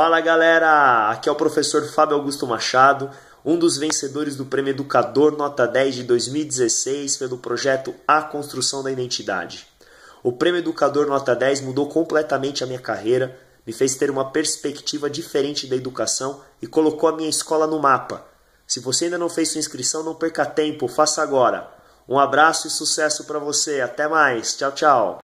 Fala galera, aqui é o professor Fábio Augusto Machado, um dos vencedores do Prêmio Educador Nota 10 de 2016 pelo projeto A Construção da Identidade. O Prêmio Educador Nota 10 mudou completamente a minha carreira, me fez ter uma perspectiva diferente da educação e colocou a minha escola no mapa. Se você ainda não fez sua inscrição, não perca tempo, faça agora. Um abraço e sucesso para você. Até mais. Tchau, tchau.